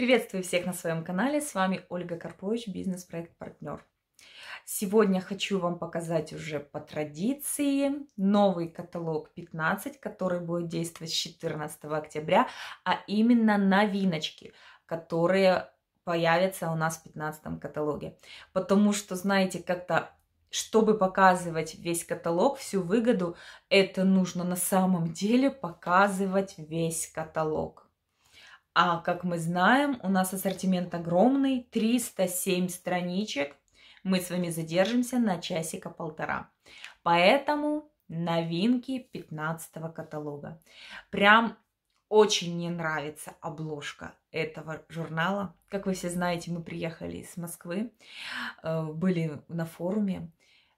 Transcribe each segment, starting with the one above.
Приветствую всех на своем канале, с вами Ольга Карпович, бизнес-проект «Партнер». Сегодня хочу вам показать уже по традиции новый каталог 15, который будет действовать с 14 октября, а именно новиночки, которые появятся у нас в 15 каталоге. Потому что, знаете, как-то чтобы показывать весь каталог, всю выгоду, это нужно на самом деле показывать весь каталог. А как мы знаем, у нас ассортимент огромный, 307 страничек. Мы с вами задержимся на часика-полтора. Поэтому новинки 15 каталога. Прям очень не нравится обложка этого журнала. Как вы все знаете, мы приехали из Москвы, э, были на форуме,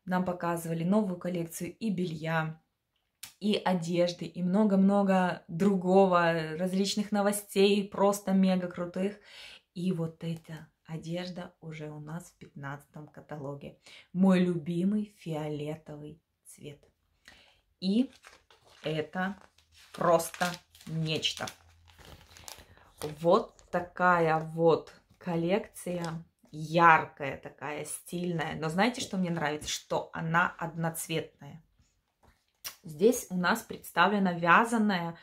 нам показывали новую коллекцию и белья, и одежды, и много-много другого, различных новостей, просто мега крутых. И вот эта одежда уже у нас в 15 каталоге. Мой любимый фиолетовый цвет. И это просто нечто. Вот такая вот коллекция яркая такая, стильная. Но знаете, что мне нравится? Что она одноцветная. Здесь у нас представлена вязаная.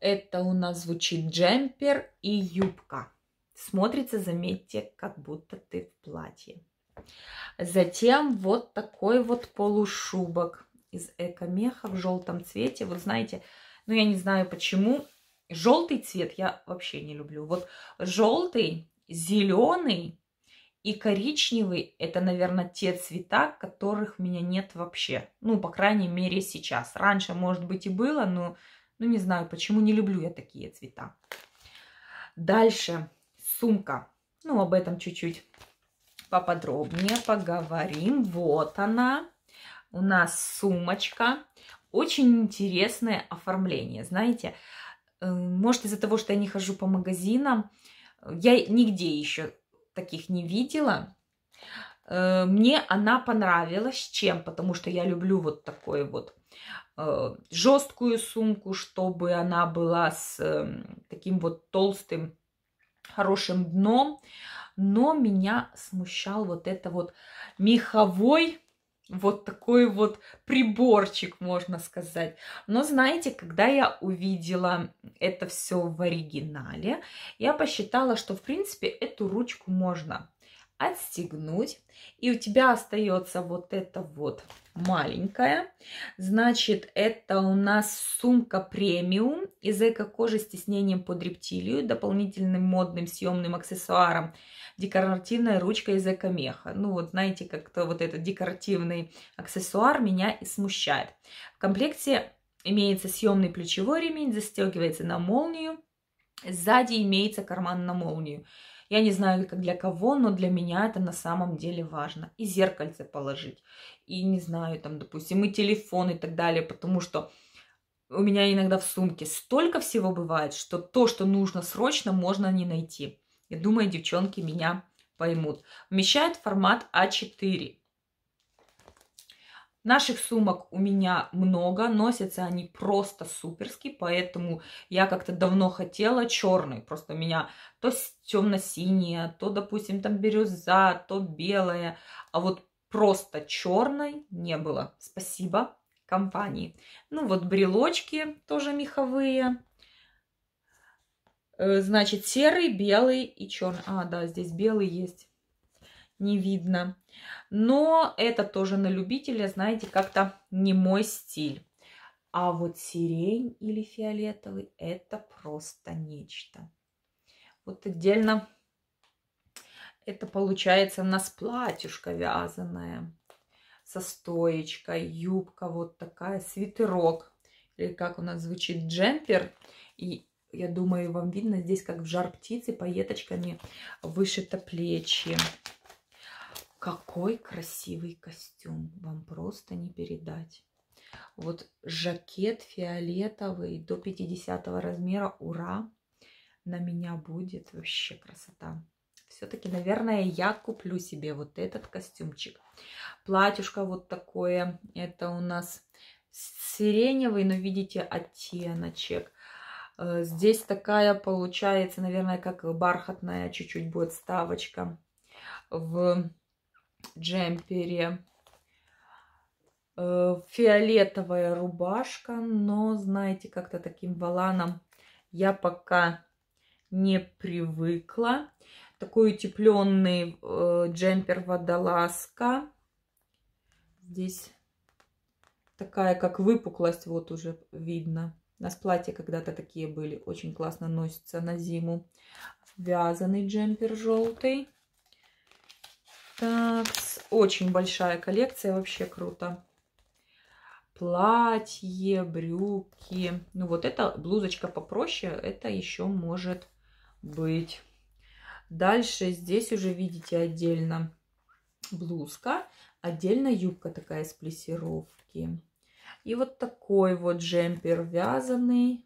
Это у нас звучит джемпер и юбка. Смотрится, заметьте, как будто ты в платье. Затем вот такой вот полушубок из экомеха в желтом цвете. Вот знаете, ну я не знаю почему, желтый цвет я вообще не люблю. Вот желтый, зеленый и коричневый – это, наверное, те цвета, которых у меня нет вообще. Ну, по крайней мере, сейчас. Раньше, может быть, и было, но, ну, не знаю, почему не люблю я такие цвета. Дальше сумка. Ну, об этом чуть-чуть поподробнее поговорим. Вот она. У нас сумочка. Очень интересное оформление, знаете. Э, может, из-за того, что я не хожу по магазинам, я нигде еще таких не видела. Э, мне она понравилась. Чем? Потому что я люблю вот такой вот э, жесткую сумку, чтобы она была с эм, таким вот толстым, хорошим дном. Но меня смущал вот это вот меховой вот такой вот приборчик, можно сказать. Но знаете, когда я увидела это все в оригинале, я посчитала, что в принципе эту ручку можно отстегнуть. И у тебя остается вот это вот маленькая. Значит, это у нас сумка премиум из эко-кожи с тиснением под рептилию, дополнительным модным съемным аксессуаром декоративная ручка из Экомеха. Ну вот знаете, как-то вот этот декоративный аксессуар меня и смущает. В комплекте имеется съемный плечевой ремень, застегивается на молнию, сзади имеется карман на молнию. Я не знаю, как для кого, но для меня это на самом деле важно. И зеркальце положить, и не знаю, там, допустим, и телефон и так далее, потому что у меня иногда в сумке столько всего бывает, что то, что нужно срочно, можно не найти. Я думаю, девчонки меня поймут. Вмещает формат А4. Наших сумок у меня много, носятся они просто суперски, поэтому я как-то давно хотела черный, просто у меня то темно-синяя, то, допустим, там бирюза, то белое, а вот просто черной не было. Спасибо компании. Ну вот брелочки тоже меховые, Э, значит, серый, белый и черный. А, да, здесь белый есть. Не видно. Но это тоже на любителя, знаете, как-то не мой стиль. А вот сирень или фиолетовый – это просто нечто. Вот отдельно это получается у нас платьюшко вязаное со стоечкой, юбка вот такая, свитерок. Или как у нас звучит джемпер. И я думаю, вам видно здесь, как в жар птицы, поеточками вышито плечи. Какой красивый костюм, вам просто не передать. Вот жакет фиолетовый до 50 размера, ура, на меня будет вообще красота. Все-таки, наверное, я куплю себе вот этот костюмчик. Платьюшко вот такое, это у нас сиреневый, но видите оттеночек. Э, здесь такая получается, наверное, как бархатная чуть-чуть будет ставочка в джемпере. Э, фиолетовая рубашка, но, знаете, как-то таким валаном я пока не привыкла. Такой утепленный э, джемпер водолазка. Здесь такая, как выпуклость, вот уже видно. У нас платья когда-то такие были, очень классно носятся на зиму. Вязаный джемпер желтый. Так, очень большая коллекция, вообще круто. Платье, брюки. Ну вот эта блузочка попроще, это еще может быть. Дальше здесь уже видите отдельно блузка, отдельно юбка такая с плесировки. И вот такой вот джемпер вязаный.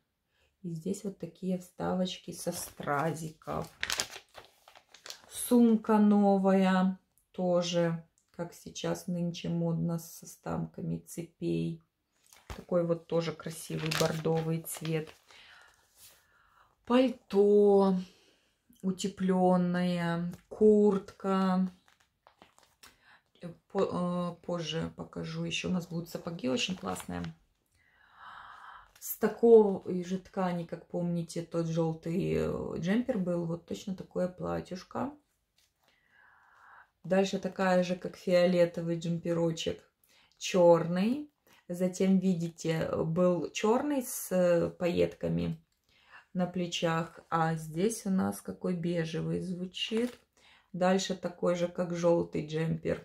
И здесь вот такие вставочки со стразиков. Сумка новая тоже, как сейчас нынче модно, со станками цепей. Такой вот тоже красивый бордовый цвет. Пальто утепленное, куртка, Э, позже покажу. Еще у нас будут сапоги очень классные. С такой же ткани, как помните, тот желтый э, джемпер был. Вот точно такое платьюшко. Дальше такая же, как фиолетовый джемперочек, черный. Затем, видите, был черный с э, пайетками на плечах, а здесь у нас какой бежевый звучит. Дальше такой же, как желтый джемпер.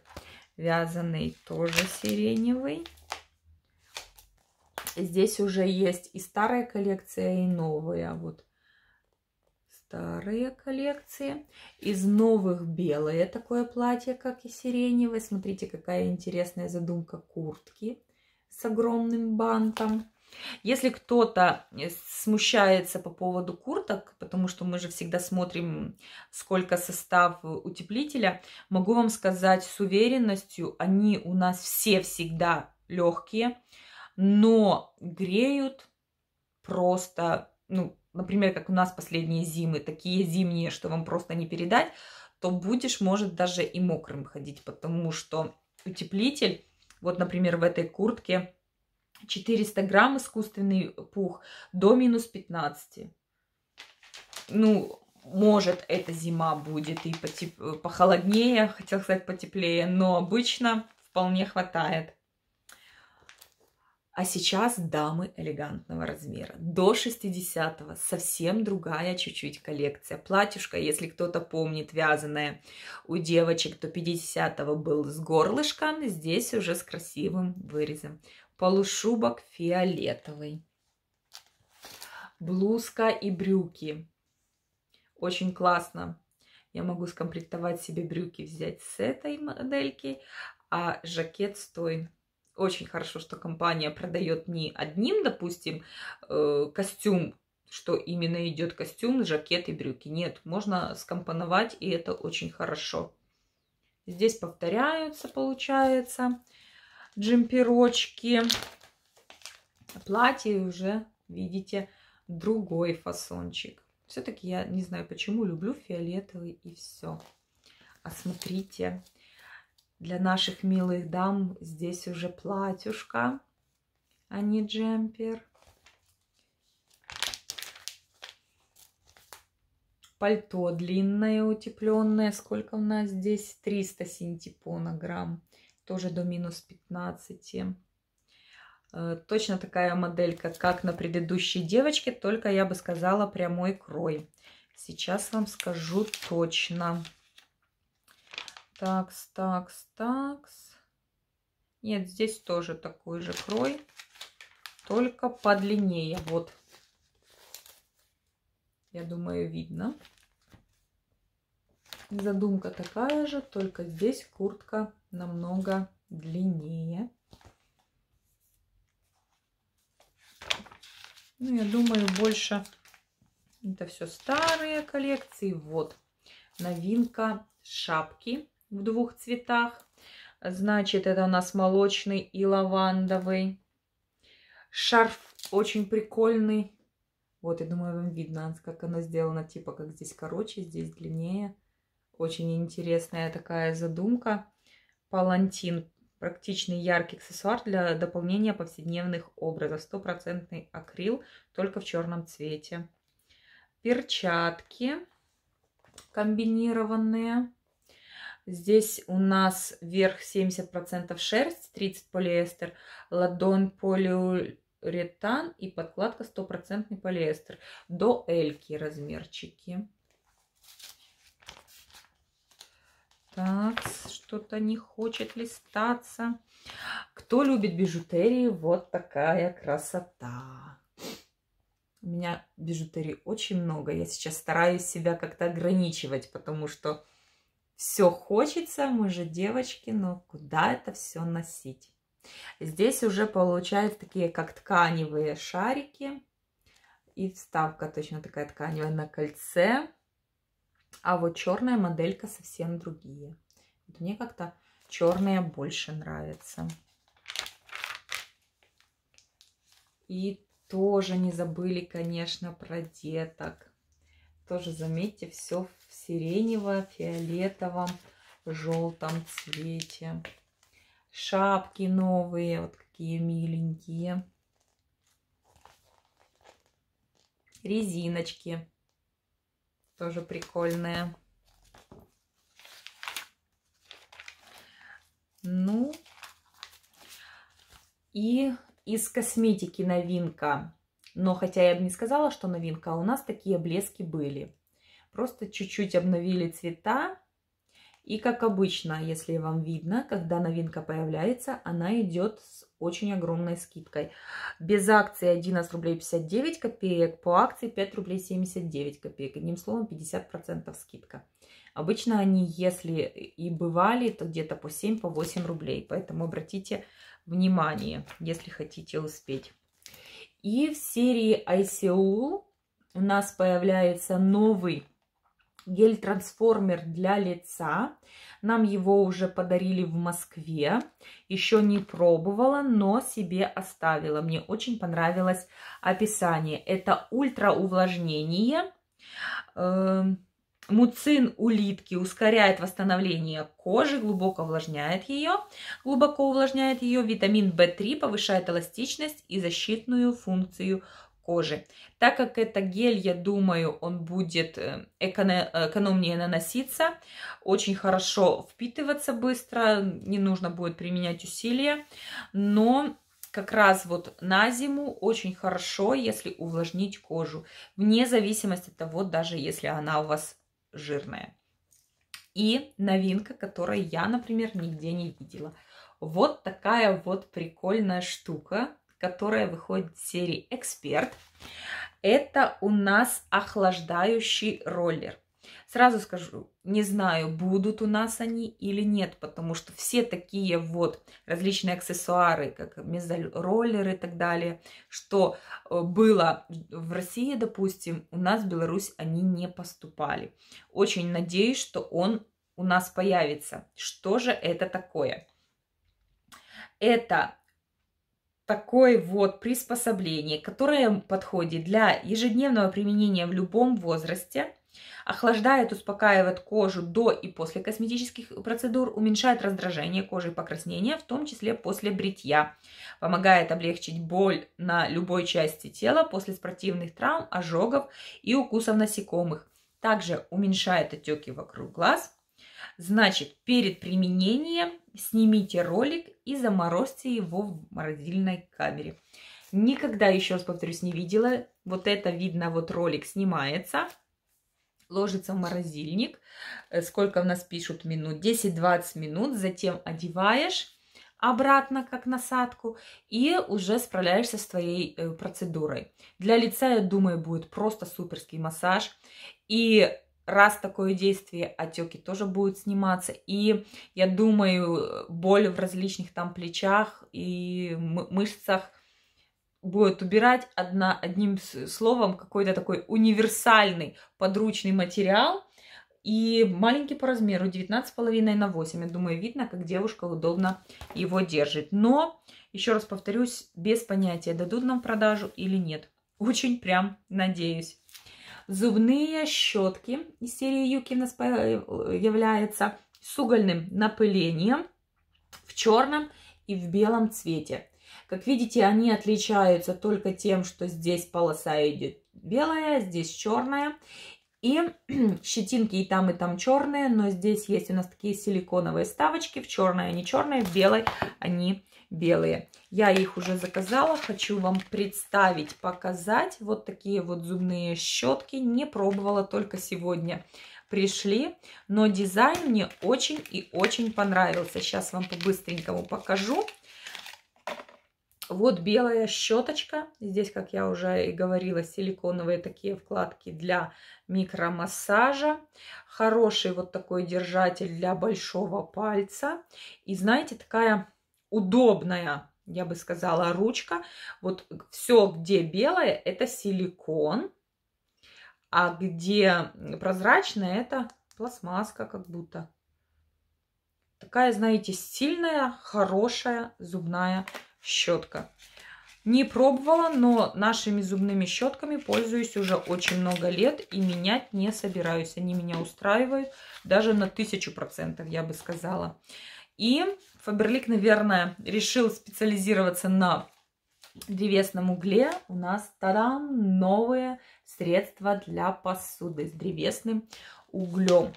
Вязаный тоже сиреневый. Здесь уже есть и старая коллекция, и новая. Вот старые коллекции. Из новых белое такое платье, как и сиреневое. Смотрите, какая интересная задумка куртки с огромным бантом. Если кто-то э, смущается по поводу курток, потому что мы же всегда смотрим, сколько состав э, утеплителя, могу вам сказать с уверенностью, они у нас все всегда легкие, но греют просто, ну, например, как у нас последние зимы, такие зимние, что вам просто не передать, то будешь, может, даже и мокрым ходить, потому что утеплитель, вот, например, в этой куртке – 400 грамм искусственный пух до минус 15. Ну, может, эта зима будет и потеп... похолоднее, хотел сказать потеплее, но обычно вполне хватает. А сейчас дамы элегантного размера. До 60-го совсем другая чуть-чуть коллекция. Платьюшко, если кто-то помнит, вязаное у девочек то 50-го был с горлышком, здесь уже с красивым вырезом полушубок фиолетовый, блузка и брюки. Очень классно. Я могу скомплектовать себе брюки, взять с этой модельки, а жакет стой. Очень хорошо, что компания продает не одним, допустим, э, костюм что именно идет костюм, жакет и брюки. Нет, можно скомпоновать, и это очень хорошо. Здесь повторяются, получается джемперочки. Платье уже, видите, другой фасончик. Все-таки я не знаю, почему люблю фиолетовый и все. А смотрите, для наших милых дам здесь уже платьюшка, а не джемпер. Пальто длинное, утепленное. Сколько у нас здесь? 300 синтепона грамм тоже до минус 15. Э, точно такая моделька, как на предыдущей девочке, только я бы сказала прямой крой. Сейчас вам скажу точно. Такс, такс, такс. Нет, здесь тоже такой же крой, только подлиннее. Вот. Я думаю, видно. Задумка такая же, только здесь куртка намного длиннее. Ну, я думаю, больше это все старые коллекции. Вот новинка шапки в двух цветах. Значит, это у нас молочный и лавандовый. Шарф очень прикольный. Вот, я думаю, вам видно, как она сделана. Типа, как здесь короче, здесь длиннее. Очень интересная такая задумка палантин. Практичный яркий аксессуар для дополнения повседневных образов. Стопроцентный акрил, только в черном цвете. Перчатки комбинированные. Здесь у нас вверх 70% шерсть, 30% полиэстер, ладонь полиуретан и подкладка 100% полиэстер. До эльки размерчики. Так, что-то не хочет листаться. Кто любит бижутерии, вот такая красота. У меня бижутерии очень много. Я сейчас стараюсь себя как-то ограничивать, потому что все хочется, мы же девочки, но куда это все носить? Здесь уже получают такие, как тканевые шарики. И вставка точно такая тканевая на кольце. А вот черная моделька совсем другие. Вот мне как-то черная больше нравится. И тоже не забыли, конечно, про деток. Тоже, заметьте, все в сиренево-фиолетовом, желтом цвете. Шапки новые, вот какие миленькие. Резиночки тоже прикольные. Ну, и из косметики новинка. Но хотя я бы не сказала, что новинка, а у нас такие блески были. Просто чуть-чуть обновили цвета и как обычно, если вам видно, когда новинка появляется, она идет с очень огромной скидкой. Без акции 11 рублей 59 копеек, по акции 5 рублей 79 копеек. Одним словом, 50% скидка. Обычно они, если и бывали, то где-то по 7-8 по рублей. Поэтому обратите внимание, если хотите успеть. И в серии ICU у нас появляется новый гель-трансформер для лица. Нам его уже подарили в Москве. Еще не пробовала, но себе оставила. Мне очень понравилось описание. Это ультраувлажнение. Эм, муцин улитки ускоряет восстановление кожи, глубоко увлажняет ее, глубоко увлажняет ее. Витамин В3 повышает эластичность и защитную функцию кожи. Так как это гель, я думаю, он будет э, экономнее наноситься, очень хорошо впитываться быстро, не нужно будет применять усилия, но как раз вот на зиму очень хорошо, если увлажнить кожу, вне зависимости от того, даже если она у вас жирная. И новинка, которую я, например, нигде не видела. Вот такая вот прикольная штука которая выходит в серии «Эксперт». Это у нас охлаждающий роллер. Сразу скажу, не знаю, будут у нас они или нет, потому что все такие вот различные аксессуары, как мезороллеры и так далее, что э, было в России, допустим, у нас в Беларусь они не поступали. Очень надеюсь, что он у нас появится. Что же это такое? Это такое вот приспособление, которое подходит для ежедневного применения в любом возрасте, охлаждает, успокаивает кожу до и после косметических процедур, уменьшает раздражение кожи и покраснения, в том числе после бритья, помогает облегчить боль на любой части тела после спортивных травм, ожогов и укусов насекомых, также уменьшает отеки вокруг глаз – Значит, перед применением снимите ролик и заморозьте его в морозильной камере. Никогда, еще раз повторюсь, не видела. Вот это видно, вот ролик снимается, ложится в морозильник. Э, сколько у нас пишут минут? 10-20 минут. Затем одеваешь обратно, как насадку, и уже справляешься с твоей э, процедурой. Для лица, я думаю, будет просто суперский массаж. И раз такое действие, отеки тоже будут сниматься. И я думаю, боль в различных там плечах и мышцах будет убирать одна, одним словом какой-то такой универсальный подручный материал. И маленький по размеру, 19,5 на 8. Я думаю, видно, как девушка удобно его держит. Но, еще раз повторюсь, без понятия, дадут нам продажу или нет. Очень прям надеюсь зубные щетки из серии Юки у нас является с угольным напылением в черном и в белом цвете. Как видите, они отличаются только тем, что здесь полоса идет белая, здесь черная. И щетинки и там, и там черные, но здесь есть у нас такие силиконовые ставочки. В черной они черные, в белой они белые. Я их уже заказала, хочу вам представить, показать. Вот такие вот зубные щетки, не пробовала только сегодня пришли, но дизайн мне очень и очень понравился. Сейчас вам по-быстренькому покажу. Вот белая щеточка. Здесь, как я уже и говорила, силиконовые такие вкладки для микромассажа. Хороший вот такой держатель для большого пальца. И знаете, такая удобная, я бы сказала, ручка. Вот все, где белое, это силикон, а где прозрачное, это пластмасска как будто. Такая, знаете, сильная, хорошая зубная щетка. Не пробовала, но нашими зубными щетками пользуюсь уже очень много лет и менять не собираюсь. Они меня устраивают даже на тысячу процентов, я бы сказала. И Фаберлик, наверное, решил специализироваться на древесном угле. У нас, тадам, новые средства для посуды с древесным углем.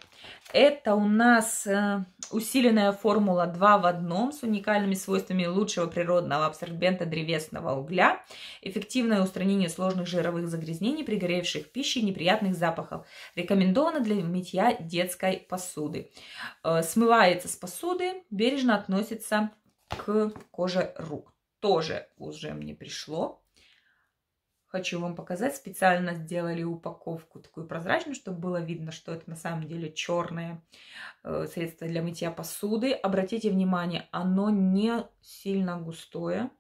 Это у нас э, усиленная формула 2 в одном с уникальными свойствами лучшего природного абсорбента древесного угля, эффективное устранение сложных жировых загрязнений, пригоревших пищи и неприятных запахов. Рекомендовано для мытья детской посуды. Э, смывается с посуды, бережно относится к коже рук. Тоже уже мне пришло хочу вам показать. Специально сделали упаковку такую прозрачную, чтобы было видно, что это на самом деле черное э, средство для мытья посуды. Обратите внимание, оно не сильно густое,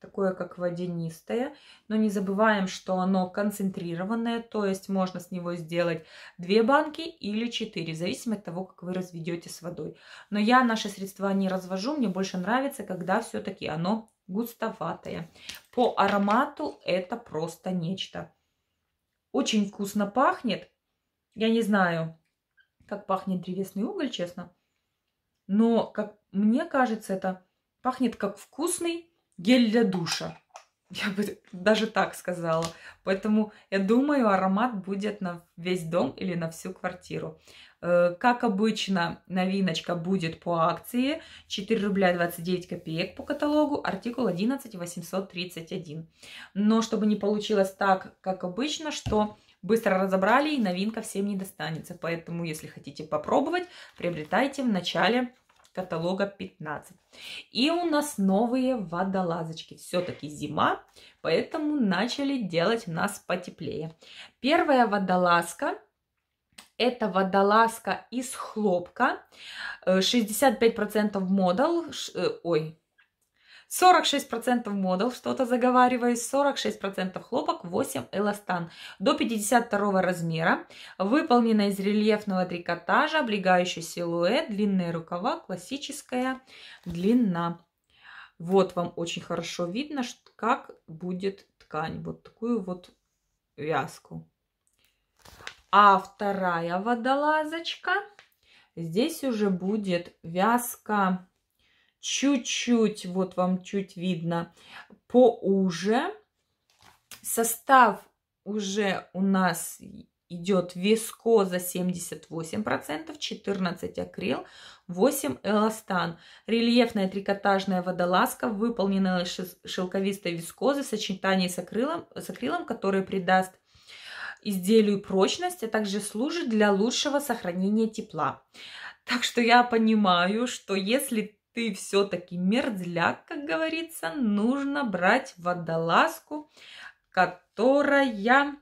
такое как водянистое. Но не забываем, что оно концентрированное, то есть можно с него сделать две банки или четыре, в зависимости от того, как вы разведете с водой. Но я наши средства не развожу, мне больше нравится, когда все-таки оно густоватое. По аромату это просто нечто. Очень вкусно пахнет. Я не знаю, как пахнет древесный уголь, честно. Но, как мне кажется, это пахнет как вкусный гель для душа. Я бы даже так сказала. Поэтому я думаю, аромат будет на весь дом или на всю квартиру. Э, как обычно, новиночка будет по акции 4 рубля 29 копеек по каталогу, артикул 11 831. Но чтобы не получилось так, как обычно, что быстро разобрали и новинка всем не достанется. Поэтому, если хотите попробовать, приобретайте в начале каталога 15. И у нас новые водолазочки. Все-таки зима, поэтому начали делать нас потеплее. Первая водолазка это водолазка из хлопка, 65% э, модал, э, ой, 46% модал, что-то заговариваюсь, 46% хлопок, 8% эластан. До 52 размера, выполнена из рельефного трикотажа, облегающий силуэт, длинные рукава, классическая длина. Вот вам очень хорошо видно, как будет ткань. Вот такую вот вязку. А вторая водолазочка, здесь уже будет вязка чуть-чуть, вот вам чуть видно, поуже. Состав уже у нас идет вискоза 78%, 14 акрил, 8 эластан. Рельефная трикотажная водолазка, выполненная шелковистой вискозы в сочетании с акрилом, с акрилом который придаст изделию прочность, а также служит для лучшего сохранения тепла. Так что я понимаю, что если ты все-таки мерзляк, как говорится, нужно брать водолазку, которая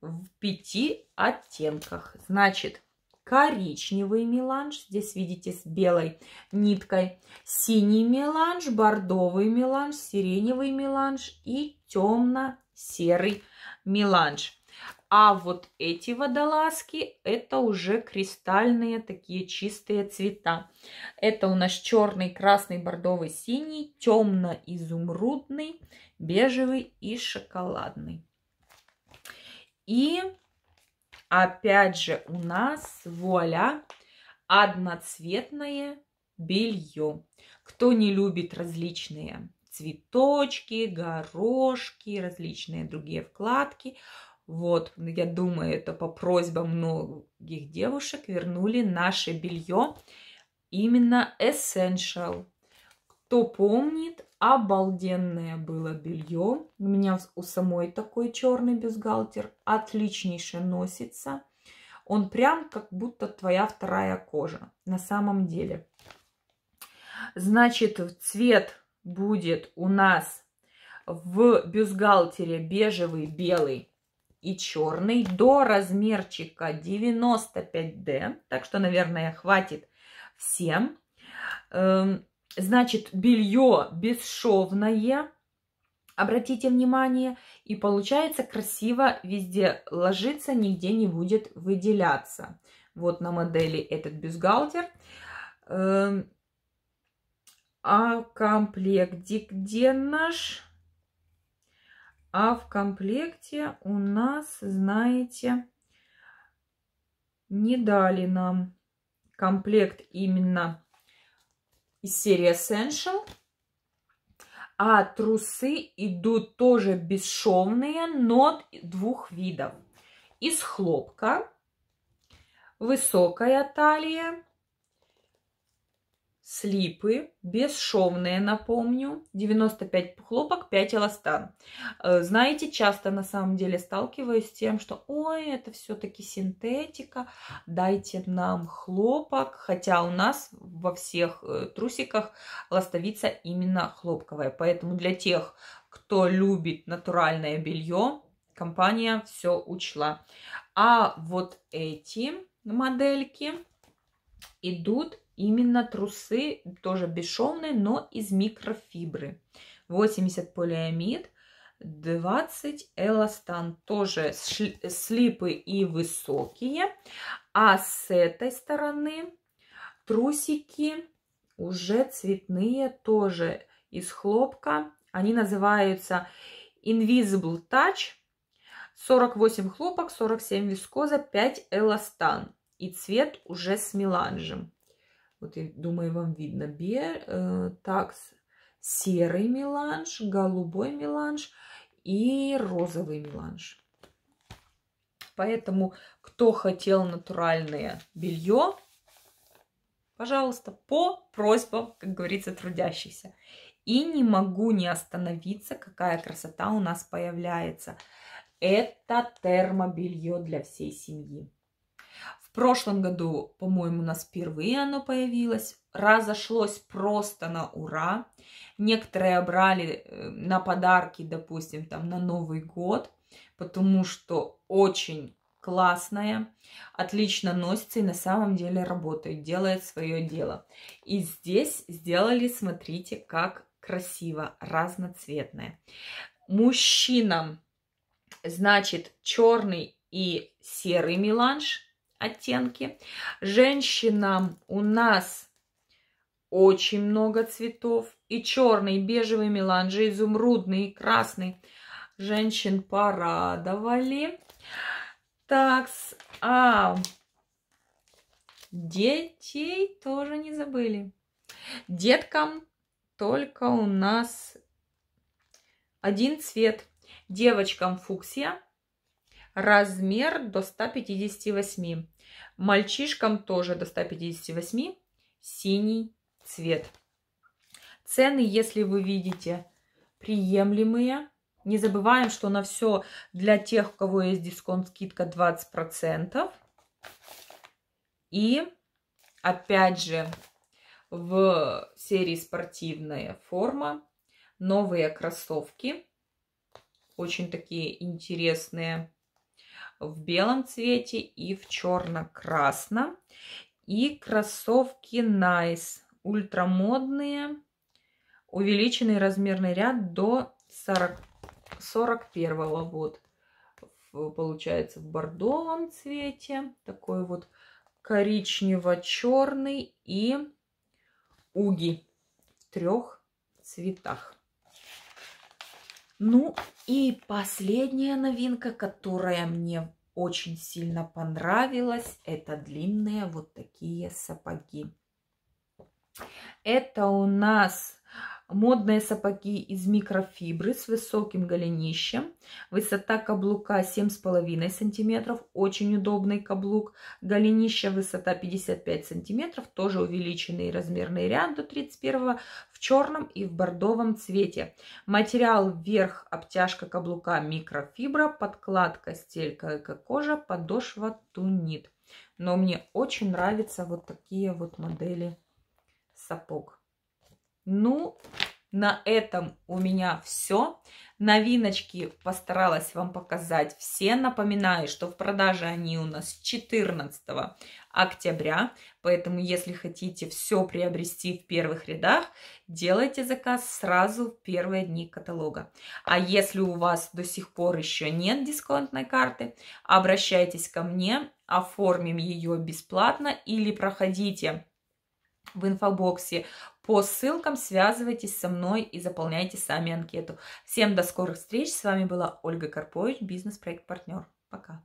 в пяти оттенках. Значит, коричневый меланж, здесь видите с белой ниткой, синий меланж, бордовый меланж, сиреневый меланж и темно-серый меланж. А вот эти водолазки, это уже кристальные такие чистые цвета. Это у нас черный, красный, бордовый, синий, темно-изумрудный, бежевый и шоколадный. И опять же у нас, вуаля, одноцветное белье. Кто не любит различные цветочки, горошки, различные другие вкладки – вот, ну, я думаю, это по просьбам многих девушек вернули наше белье именно Essential. Кто помнит, обалденное было белье. У меня у самой такой черный бюстгальтер. Отличнейше носится. Он прям как будто твоя вторая кожа на самом деле. Значит, цвет будет у нас в бюстгальтере бежевый, белый и черный до размерчика 95D. Так что, наверное, хватит всем. Эм, значит, белье бесшовное. Обратите внимание. И получается красиво везде ложится, нигде не будет выделяться. Вот на модели этот бюстгальтер. Эм, а комплект где наш? А в комплекте у нас, знаете, не дали нам комплект именно из серии Essential. А трусы идут тоже бесшовные, но двух видов. Из хлопка, высокая талия слипы, бесшовные, напомню, 95 хлопок, 5 эластан. Э, знаете, часто на самом деле сталкиваюсь с тем, что ой, это все-таки синтетика, дайте нам хлопок, хотя у нас во всех э, трусиках ластовица именно хлопковая. Поэтому для тех, кто любит натуральное белье, компания все учла. А вот эти модельки идут Именно трусы тоже бесшовные, но из микрофибры. 80 полиамид, 20 эластан. Тоже слипы и высокие. А с этой стороны трусики уже цветные тоже из хлопка. Они называются Invisible Touch. 48 хлопок, 47 вискоза, 5 эластан. И цвет уже с меланжем. Вот я думаю, вам видно. Бер, э, такс, серый меланж, голубой меланж и розовый меланж. Поэтому, кто хотел натуральное белье, пожалуйста, по просьбам, как говорится, трудящихся. И не могу не остановиться, какая красота у нас появляется. Это термобелье для всей семьи. В прошлом году, по-моему, у нас впервые оно появилось. Разошлось просто на ура. Некоторые брали э, на подарки, допустим, там на Новый год, потому что очень классная, отлично носится и на самом деле работает, делает свое дело. И здесь сделали, смотрите, как красиво, разноцветное. Мужчинам, значит, черный и серый меланж – оттенки. Женщинам у нас очень много цветов. И черный, и бежевый меланжи, и изумрудный, и красный. Женщин порадовали. Так, а детей тоже не забыли. Деткам только у нас один цвет. Девочкам фуксия, Размер до 158. Мальчишкам тоже до 158. Синий цвет. Цены, если вы видите, приемлемые. Не забываем, что на все для тех, у кого есть дисконт, скидка 20%. И опять же, в серии спортивная форма новые кроссовки. Очень такие интересные в белом цвете и в черно-красном. И кроссовки Nice, ультрамодные, увеличенный размерный ряд до 40, 41 вот. Получается в бордовом цвете, такой вот коричнево-черный и уги в трех цветах. Ну и последняя новинка, которая мне очень сильно понравилась, это длинные вот такие сапоги. Это у нас Модные сапоги из микрофибры с высоким голенищем. Высота каблука 7,5 см. Очень удобный каблук. Голенище высота 55 см. Тоже увеличенный размерный ряд до 31 в черном и в бордовом цвете. Материал вверх обтяжка каблука микрофибра. Подкладка стелька эко-кожа. Подошва тунит. Но мне очень нравятся вот такие вот модели сапог. Ну, на этом у меня все. Новиночки постаралась вам показать все. Напоминаю, что в продаже они у нас 14 октября. Поэтому, если хотите все приобрести в первых рядах, делайте заказ сразу в первые дни каталога. А если у вас до сих пор еще нет дисконтной карты, обращайтесь ко мне, оформим ее бесплатно или проходите в инфобоксе по ссылкам связывайтесь со мной и заполняйте сами анкету. Всем до скорых встреч. С вами была Ольга Карпович, бизнес-проект-партнер. Пока.